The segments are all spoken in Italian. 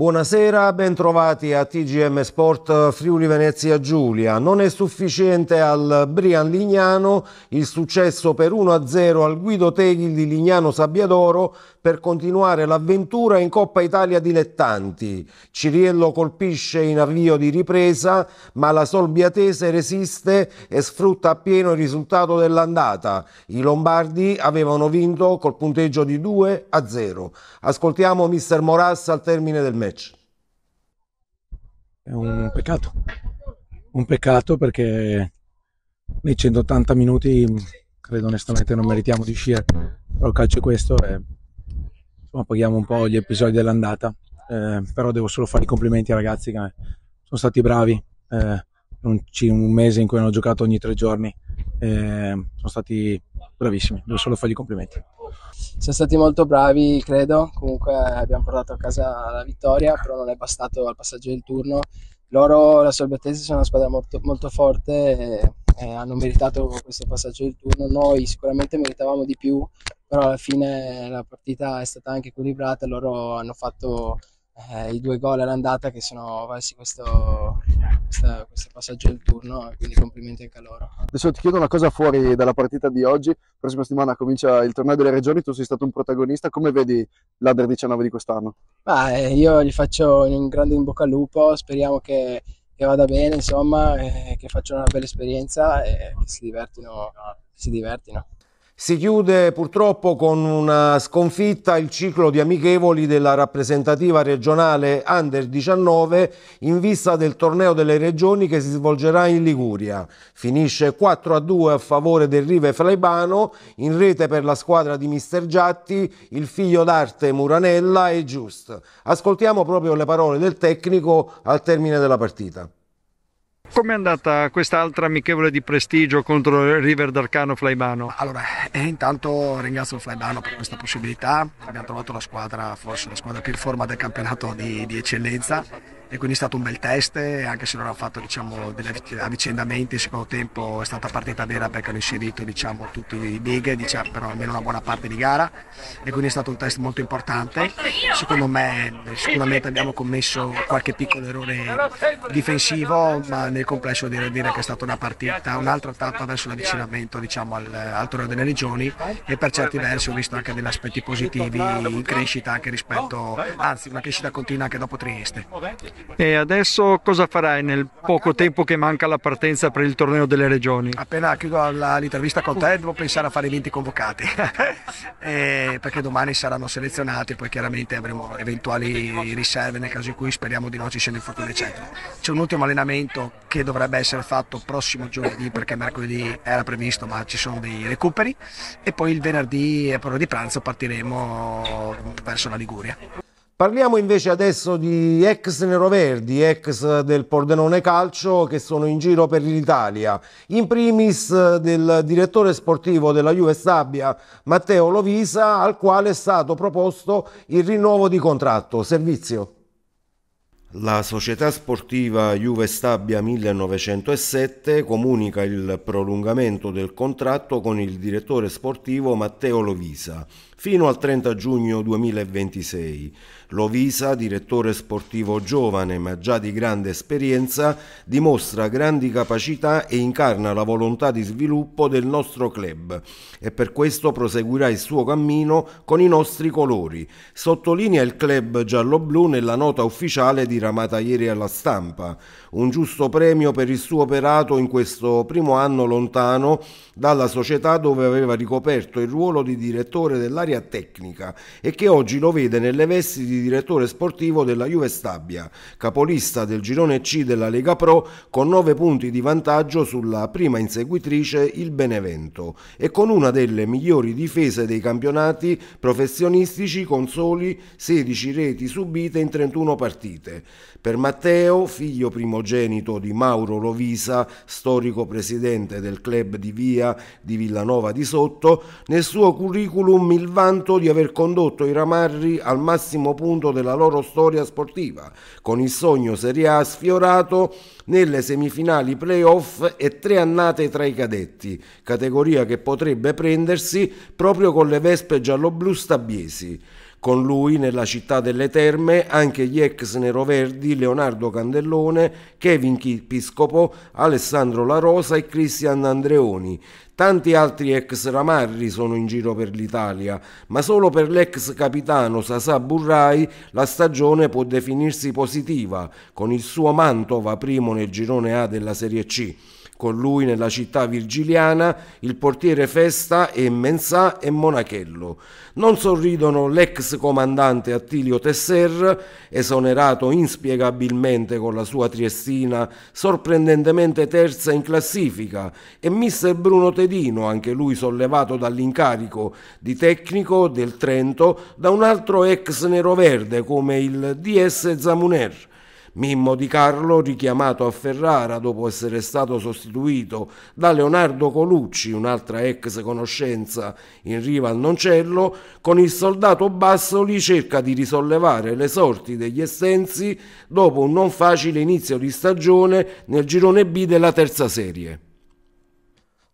Buonasera, bentrovati a TGM Sport Friuli Venezia Giulia. Non è sufficiente al Brian Lignano il successo per 1-0 al Guido Teghi di Lignano Sabbiadoro per continuare l'avventura in Coppa Italia dilettanti. Ciriello colpisce in avvio di ripresa, ma la Solbiatese resiste e sfrutta appieno il risultato dell'andata. I Lombardi avevano vinto col punteggio di 2-0. Ascoltiamo mister Moras al termine del match match. È un peccato. Un peccato perché nei 180 minuti credo onestamente non meritiamo di uscire. Però il calcio è questo e eh. insomma, paghiamo un po' gli episodi dell'andata. Eh, però devo solo fare i complimenti ai ragazzi che sono stati bravi. Eh, un, un mese in cui hanno giocato ogni tre giorni. Eh, sono stati bravissimi, devo solo fargli i complimenti. Siamo stati molto bravi, credo. Comunque abbiamo portato a casa la vittoria, però non è bastato al passaggio del turno. Loro, la Sorbettese, sono una squadra molto, molto forte e, e hanno meritato questo passaggio del turno. Noi sicuramente meritavamo di più, però alla fine la partita è stata anche equilibrata. Loro hanno fatto eh, i due gol all'andata che sono valsi questo, questo passaggio del turno, quindi complimenti anche a loro. Adesso ti chiedo una cosa fuori dalla partita di oggi, prossima settimana comincia il torneo delle regioni, tu sei stato un protagonista, come vedi l'Under 19 di quest'anno? Ah, io gli faccio un grande in bocca al lupo, speriamo che, che vada bene, insomma, eh, che facciano una bella esperienza e eh, che si divertino. Che si divertino. Si chiude purtroppo con una sconfitta il ciclo di amichevoli della rappresentativa regionale Under 19 in vista del torneo delle regioni che si svolgerà in Liguria. Finisce 4 a 2 a favore del Rive Flaibano, in rete per la squadra di Mister Giatti, il figlio d'arte Muranella e Giust. Ascoltiamo proprio le parole del tecnico al termine della partita. Com'è andata quest'altra amichevole di prestigio contro il River d'Arcano Flaimano? Allora, eh, intanto ringrazio il Flaimano per questa possibilità, abbiamo trovato la squadra, forse la squadra più in forma del campionato di, di eccellenza e quindi è stato un bel test anche se non hanno fatto diciamo, degli avvicendamenti il secondo tempo è stata partita vera perché hanno inserito diciamo, tutti i big diciamo, però almeno una buona parte di gara e quindi è stato un test molto importante secondo me eh, sicuramente abbiamo commesso qualche piccolo errore difensivo ma nel complesso devo dire che è stata una partita un'altra tappa verso l'avvicinamento diciamo, al, al torneo delle regioni e per certi versi ho visto anche degli aspetti positivi in crescita anche rispetto anzi una crescita continua anche dopo Trieste e adesso cosa farai nel poco tempo che manca alla partenza per il torneo delle regioni? Appena chiudo l'intervista con te devo pensare a fare i 20 convocati eh, perché domani saranno selezionati poi chiaramente avremo eventuali riserve nel caso in cui speriamo di non ci siano infortuni eccetera. C'è un ultimo allenamento che dovrebbe essere fatto prossimo giovedì perché mercoledì era previsto ma ci sono dei recuperi e poi il venerdì a ora di pranzo partiremo verso la Liguria. Parliamo invece adesso di ex neroverdi, ex del Pordenone Calcio che sono in giro per l'Italia. In primis eh, del direttore sportivo della Juve Stabia, Matteo Lovisa, al quale è stato proposto il rinnovo di contratto. Servizio. La società sportiva Juve Stabia 1907 comunica il prolungamento del contratto con il direttore sportivo Matteo Lovisa fino al 30 giugno 2026. Lovisa, direttore sportivo giovane ma già di grande esperienza, dimostra grandi capacità e incarna la volontà di sviluppo del nostro club e per questo proseguirà il suo cammino con i nostri colori. Sottolinea il club giallo-blu nella nota ufficiale diramata ieri alla stampa. Un giusto premio per il suo operato in questo primo anno lontano dalla società dove aveva ricoperto il ruolo di direttore dell'area straordinaria tecnica e che oggi lo vede nelle vesti di direttore sportivo della Juve Stabia, capolista del girone C della Lega Pro con 9 punti di vantaggio sulla prima inseguitrice il Benevento e con una delle migliori difese dei campionati professionistici con soli 16 reti subite in 31 partite. Per Matteo, figlio primogenito di Mauro Lovisa, storico presidente del club di Via di Villanova di Sotto, nel suo curriculum il vanto di aver condotto i Ramarri al massimo punto della loro storia sportiva, con il sogno Serie A sfiorato nelle semifinali playoff e tre annate tra i cadetti, categoria che potrebbe prendersi proprio con le vespe gialloblu stabiesi. Con lui nella città delle Terme anche gli ex neroverdi Leonardo Candellone, Kevin Piscopo, Alessandro La Rosa e Cristian Andreoni. Tanti altri ex ramarri sono in giro per l'Italia, ma solo per l'ex capitano Sasà Burrai la stagione può definirsi positiva, con il suo Mantova primo nel girone A della Serie C con lui nella città virgiliana il portiere Festa e Mensà e Monachello. Non sorridono l'ex comandante Attilio Tesser, esonerato inspiegabilmente con la sua Triestina, sorprendentemente terza in classifica, e mister Bruno Tedino, anche lui sollevato dall'incarico di tecnico del Trento da un altro ex neroverde come il DS Zamuner. Mimmo Di Carlo, richiamato a Ferrara dopo essere stato sostituito da Leonardo Colucci, un'altra ex conoscenza in riva al Noncello, con il soldato Bassoli cerca di risollevare le sorti degli Estensi dopo un non facile inizio di stagione nel girone B della terza serie.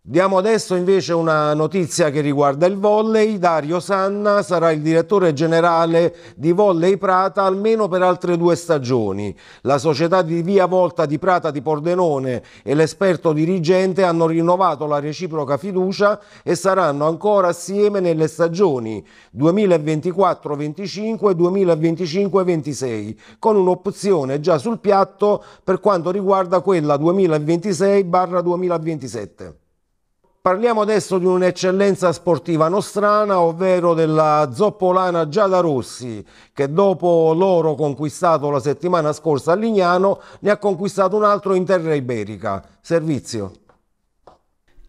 Diamo adesso invece una notizia che riguarda il volley. Dario Sanna sarà il direttore generale di Volley Prata almeno per altre due stagioni. La società di Via Volta di Prata di Pordenone e l'esperto dirigente hanno rinnovato la reciproca fiducia e saranno ancora assieme nelle stagioni 2024-25 e 2025-26 con un'opzione già sul piatto per quanto riguarda quella 2026-2027. Parliamo adesso di un'eccellenza sportiva nostrana, ovvero della zoppolana Giada Rossi, che dopo l'oro conquistato la settimana scorsa a Lignano, ne ha conquistato un altro in terra iberica. Servizio.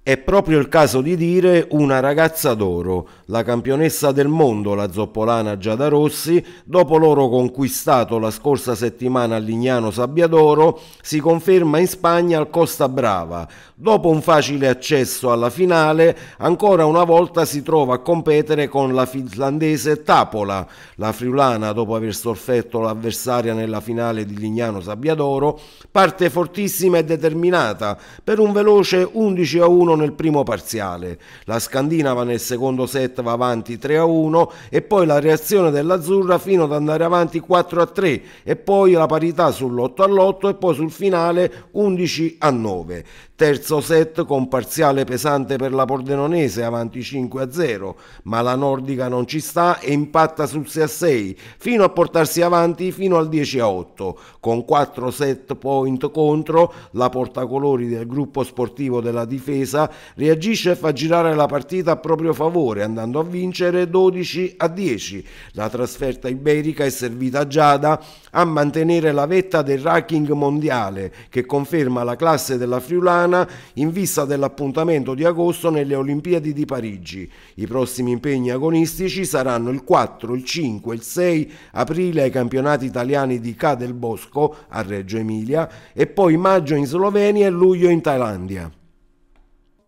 È proprio il caso di dire una ragazza d'oro, la campionessa del mondo, la zoppolana Giada Rossi, dopo l'oro conquistato la scorsa settimana a Lignano Sabbiadoro, si conferma in Spagna al Costa Brava. Dopo un facile accesso alla finale, ancora una volta si trova a competere con la finlandese Tapola. La friulana, dopo aver sorfetto l'avversaria nella finale di Lignano Sabbiadoro, parte fortissima e determinata per un veloce 11 a 1 nel primo parziale. La Scandinava nel secondo set va avanti 3 a 1 e poi la reazione dell'Azzurra fino ad andare avanti 4 a 3 e poi la parità sull'8 all'8 e poi sul finale 11 a 9. Terzo set con parziale pesante per la Pordenonese avanti 5 0, ma la Nordica non ci sta e impatta sul 6 6 fino a portarsi avanti fino al 10 8. Con 4 set point contro, la portacolori del gruppo sportivo della difesa reagisce e fa girare la partita a proprio favore andando a vincere 12 10. La trasferta iberica è servita a Giada a mantenere la vetta del ranking mondiale che conferma la classe della Friulana italiana in vista dell'appuntamento di agosto nelle Olimpiadi di Parigi. I prossimi impegni agonistici saranno il 4, il 5, il 6 aprile ai campionati italiani di Ca del Bosco a Reggio Emilia e poi maggio in Slovenia e luglio in Thailandia.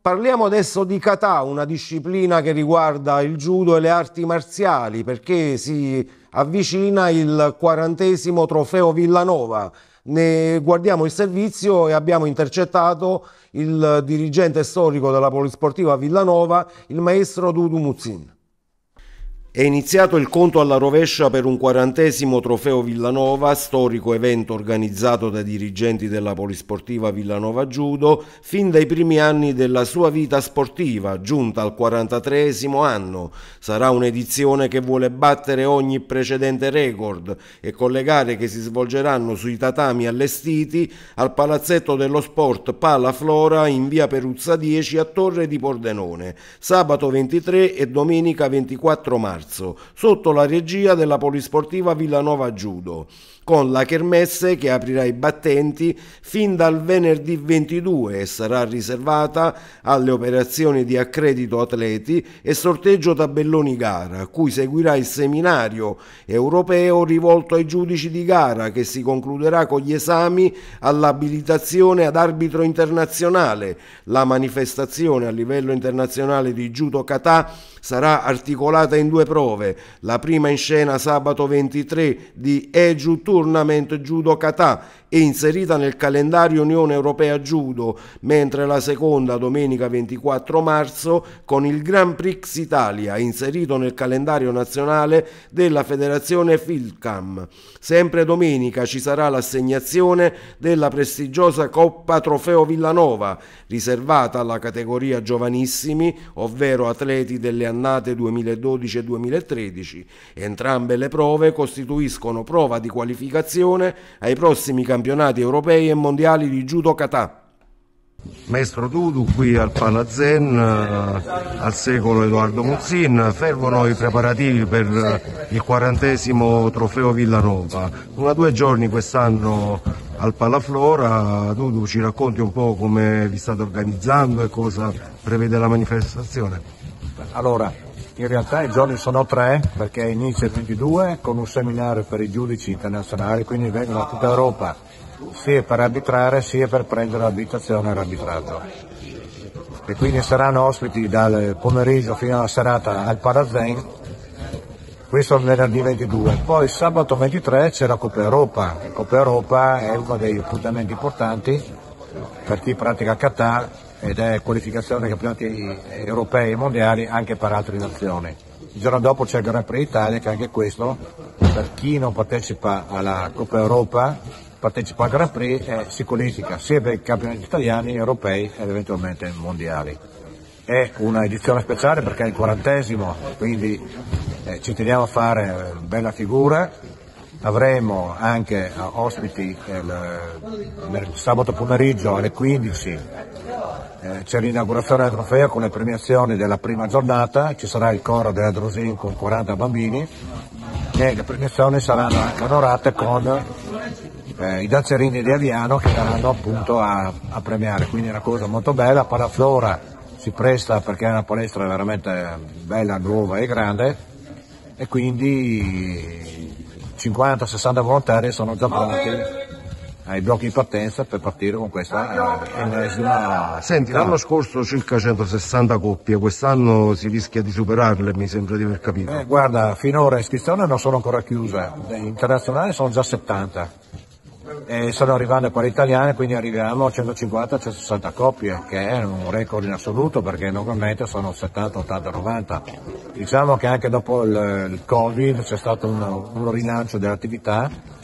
Parliamo adesso di kata, una disciplina che riguarda il judo e le arti marziali, perché si avvicina il quarantesimo trofeo Villanova ne guardiamo il servizio e abbiamo intercettato il dirigente storico della Polisportiva Villanova, il maestro Dudu Muzzin. È iniziato il conto alla rovescia per un quarantesimo trofeo Villanova, storico evento organizzato dai dirigenti della polisportiva Villanova Judo, fin dai primi anni della sua vita sportiva, giunta al 43 anno. Sarà un'edizione che vuole battere ogni precedente record e collegare che si svolgeranno sui tatami allestiti al palazzetto dello sport Pala Flora in via Peruzza 10 a Torre di Pordenone, sabato 23 e domenica 24 marzo marzo, sotto la regia della polisportiva Villanova Giudo con la Kermesse che aprirà i battenti fin dal venerdì 22 e sarà riservata alle operazioni di accredito atleti e sorteggio tabelloni gara, a cui seguirà il seminario europeo rivolto ai giudici di gara che si concluderà con gli esami all'abilitazione ad arbitro internazionale. La manifestazione a livello internazionale di Judo Katà sarà articolata in due prove, la prima in scena sabato 23 di Eju Tour turnamento judo kata e inserita nel calendario Unione Europea Judo, mentre la seconda domenica 24 marzo con il Grand Prix Italia inserito nel calendario nazionale della Federazione Filcam. Sempre domenica ci sarà l'assegnazione della prestigiosa Coppa Trofeo Villanova, riservata alla categoria giovanissimi, ovvero atleti delle annate 2012 e 2013. Entrambe le prove costituiscono prova di qualificazione ai prossimi campionati campionati europei e mondiali di judo kata. Maestro Dudu qui al Palazzen, eh, al secolo Edoardo Muzzin, fervono i preparativi per il quarantesimo trofeo Villanova. Una due giorni quest'anno al Palaflora, Dudu ci racconti un po' come vi state organizzando e cosa prevede la manifestazione? Allora, in realtà i giorni sono tre perché inizia il 22 con un seminario per i giudici internazionali, quindi vengono da tutta Europa sia per arbitrare sia per prendere l'abitazione all'arbitrato. E quindi saranno ospiti dal pomeriggio fino alla serata al Parazen, questo venerdì 22. Poi sabato 23 c'è la Coppa Europa, la Coppa Europa è uno degli appuntamenti importanti per chi pratica Qatar ed è qualificazione dei campionati europei e mondiali anche per altre nazioni. Il giorno dopo c'è il Gran Prix Italia che anche questo per chi non partecipa alla Coppa Europa partecipa al Grand Prix e si qualifica sia per i campionati italiani, europei ed eventualmente mondiali. È una edizione speciale perché è il quarantesimo, quindi eh, ci teniamo a fare eh, bella figura. Avremo anche eh, ospiti il, il eh, sabato pomeriggio alle 15 eh, c'è l'inaugurazione del trofeo con le premiazioni della prima giornata, ci sarà il coro della Drosin con 40 bambini e le premiazioni saranno anche onorate con eh, i danzerini di Aviano che andranno appunto a, a, premiare, quindi è una cosa molto bella, Palaflora si presta perché è una palestra veramente bella, nuova e grande e quindi 50-60 volontari sono già pronti ai blocchi di partenza per partire con questa eh, ennesima. Eh, Senti, l'anno scorso circa 160 coppie, quest'anno si rischia di superarle, mi sembra di aver capito. Eh, guarda, finora iscrizioni non sono ancora chiuse, eh, internazionali sono già 70 e stanno arrivando a italiane, quindi arriviamo a 150-160 coppie che è un record in assoluto perché normalmente sono 70, 80, 90. Diciamo che anche dopo il, il Covid c'è stato un, un rilancio dell'attività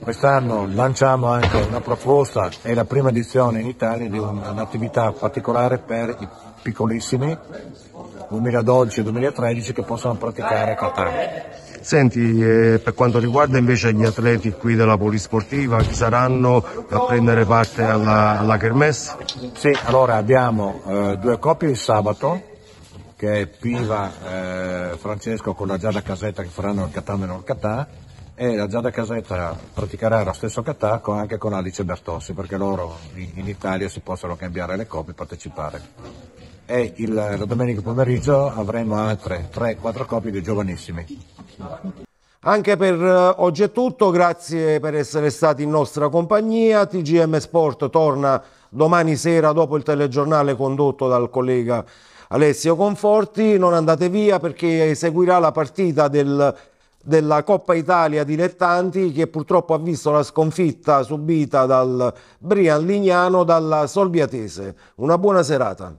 Quest'anno lanciamo anche una proposta, è la prima edizione in Italia di un'attività particolare per i piccolissimi, 2012-2013, che possono praticare Catania. Senti, eh, per quanto riguarda invece gli atleti qui della Polisportiva, chi saranno a prendere parte alla, alla Kermesse? Sì, allora abbiamo eh, due coppie il sabato, che è Piva eh, Francesco con la Giada Casetta che faranno il Catà meno il Catà, e la Giada Casetta praticherà lo stesso Catà anche con Alice Bertossi, perché loro in, in Italia si possono cambiare le coppie e partecipare e il, la domenica pomeriggio avremo altre 3-4 coppie di giovanissimi. Anche per eh, oggi è tutto, grazie per essere stati in nostra compagnia. TGM Sport torna domani sera dopo il telegiornale condotto dal collega Alessio Conforti. Non andate via perché seguirà la partita del, della Coppa Italia Dilettanti che purtroppo ha visto la sconfitta subita dal Brian Lignano dalla Solbiatese. Una buona serata.